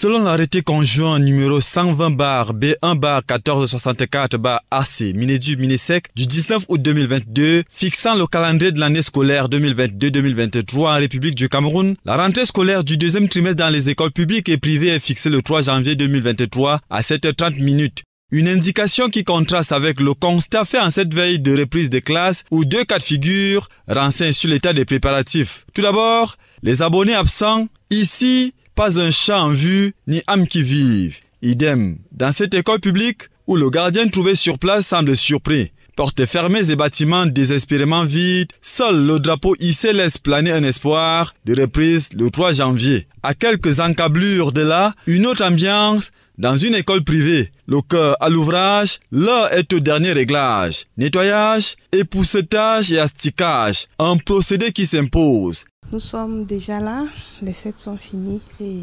Selon l'arrêté conjoint numéro 120 bar B1 bar 1464 bar AC Minedu Minesec du 19 août 2022 fixant le calendrier de l'année scolaire 2022-2023 en République du Cameroun, la rentrée scolaire du deuxième trimestre dans les écoles publiques et privées est fixée le 3 janvier 2023 à 7h30 minutes. Une indication qui contraste avec le constat fait en cette veille de reprise des classes où deux cas de figure renseignent sur l'état des préparatifs. Tout d'abord, les abonnés absents, ici pas un chat en vue, ni âme qui vive. Idem, dans cette école publique, où le gardien trouvé sur place semble surpris. Portes fermées et bâtiments désespérément vides, seul le drapeau hissé laisse planer un espoir de reprise le 3 janvier. À quelques encablures de là, une autre ambiance dans une école privée, le cœur à l'ouvrage, l'heure est au dernier réglage. Nettoyage, époussetage et asticage, un procédé qui s'impose. Nous sommes déjà là, les fêtes sont finies et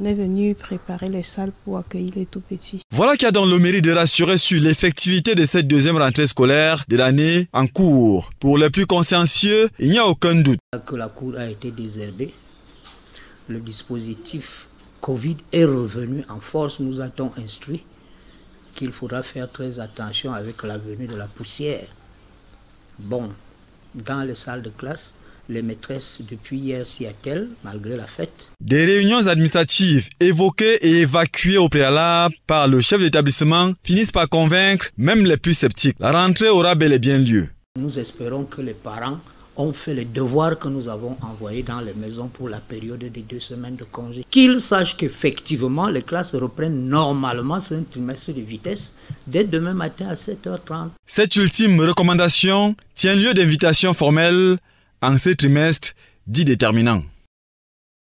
on est venu préparer les salles pour accueillir les tout petits. Voilà qui a donc le mérite de rassurer sur l'effectivité de cette deuxième rentrée scolaire de l'année en cours. Pour les plus consciencieux, il n'y a aucun doute. Que la cour a été désherbée, le dispositif Covid est revenu en force, nous a-t-on instruit qu'il faudra faire très attention avec la venue de la poussière. Bon, dans les salles de classe, les maîtresses depuis hier s'y attellent malgré la fête. Des réunions administratives évoquées et évacuées au préalable par le chef d'établissement finissent par convaincre même les plus sceptiques. La rentrée aura bel et bien lieu. Nous espérons que les parents ont fait les devoirs que nous avons envoyés dans les maisons pour la période des deux semaines de congé. Qu'ils sachent qu'effectivement, les classes reprennent normalement, ce trimestre de vitesse, dès demain matin à 7h30. Cette ultime recommandation tient lieu d'invitation formelle en ce trimestre dit déterminant.